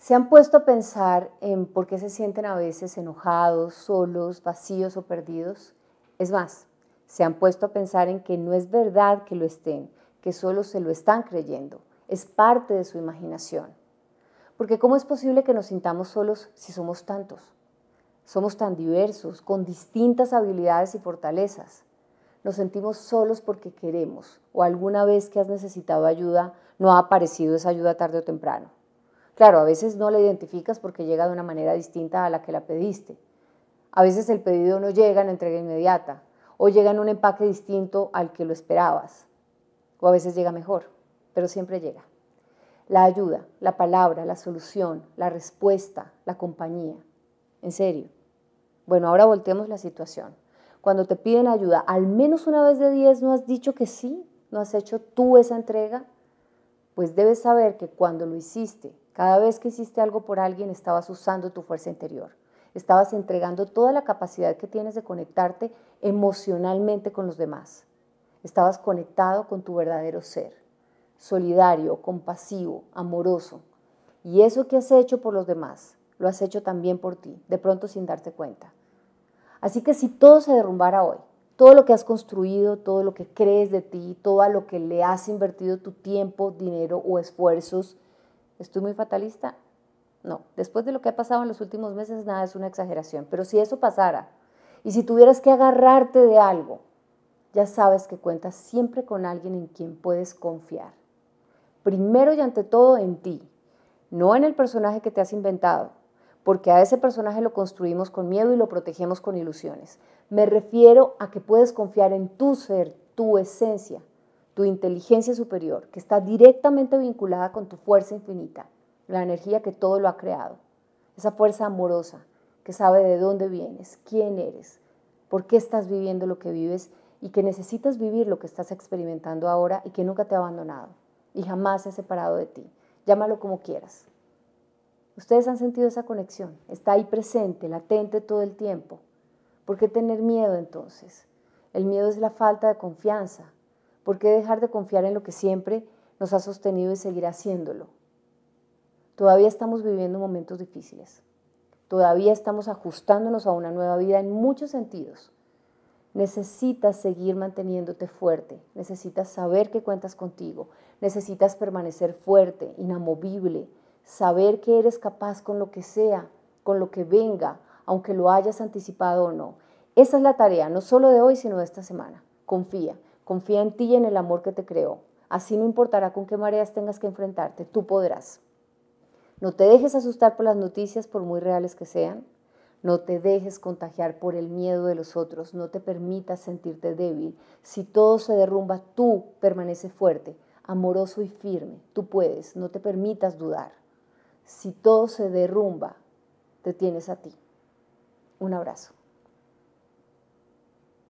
¿Se han puesto a pensar en por qué se sienten a veces enojados, solos, vacíos o perdidos? Es más, se han puesto a pensar en que no es verdad que lo estén, que solo se lo están creyendo, es parte de su imaginación. Porque ¿cómo es posible que nos sintamos solos si somos tantos? Somos tan diversos, con distintas habilidades y fortalezas. Nos sentimos solos porque queremos o alguna vez que has necesitado ayuda no ha aparecido esa ayuda tarde o temprano. Claro, a veces no la identificas porque llega de una manera distinta a la que la pediste. A veces el pedido no llega en entrega inmediata o llega en un empaque distinto al que lo esperabas. O a veces llega mejor, pero siempre llega. La ayuda, la palabra, la solución, la respuesta, la compañía. En serio. Bueno, ahora volteemos la situación. Cuando te piden ayuda, al menos una vez de 10 no has dicho que sí, no has hecho tú esa entrega, pues debes saber que cuando lo hiciste cada vez que hiciste algo por alguien, estabas usando tu fuerza interior. Estabas entregando toda la capacidad que tienes de conectarte emocionalmente con los demás. Estabas conectado con tu verdadero ser, solidario, compasivo, amoroso. Y eso que has hecho por los demás, lo has hecho también por ti, de pronto sin darte cuenta. Así que si todo se derrumbara hoy, todo lo que has construido, todo lo que crees de ti, todo lo que le has invertido tu tiempo, dinero o esfuerzos, ¿Estoy muy fatalista? No. Después de lo que ha pasado en los últimos meses, nada es una exageración. Pero si eso pasara y si tuvieras que agarrarte de algo, ya sabes que cuentas siempre con alguien en quien puedes confiar. Primero y ante todo en ti, no en el personaje que te has inventado, porque a ese personaje lo construimos con miedo y lo protegemos con ilusiones. Me refiero a que puedes confiar en tu ser, tu esencia, tu inteligencia superior, que está directamente vinculada con tu fuerza infinita, la energía que todo lo ha creado, esa fuerza amorosa que sabe de dónde vienes, quién eres, por qué estás viviendo lo que vives y que necesitas vivir lo que estás experimentando ahora y que nunca te ha abandonado y jamás se ha separado de ti. Llámalo como quieras. Ustedes han sentido esa conexión, está ahí presente, latente todo el tiempo. ¿Por qué tener miedo entonces? El miedo es la falta de confianza, ¿Por qué dejar de confiar en lo que siempre nos ha sostenido y seguir haciéndolo? Todavía estamos viviendo momentos difíciles. Todavía estamos ajustándonos a una nueva vida en muchos sentidos. Necesitas seguir manteniéndote fuerte, necesitas saber que cuentas contigo, necesitas permanecer fuerte, inamovible, saber que eres capaz con lo que sea, con lo que venga, aunque lo hayas anticipado o no. Esa es la tarea, no solo de hoy, sino de esta semana. Confía. Confía en ti y en el amor que te creó. Así no importará con qué mareas tengas que enfrentarte, tú podrás. No te dejes asustar por las noticias, por muy reales que sean. No te dejes contagiar por el miedo de los otros. No te permitas sentirte débil. Si todo se derrumba, tú permaneces fuerte, amoroso y firme. Tú puedes, no te permitas dudar. Si todo se derrumba, te tienes a ti. Un abrazo.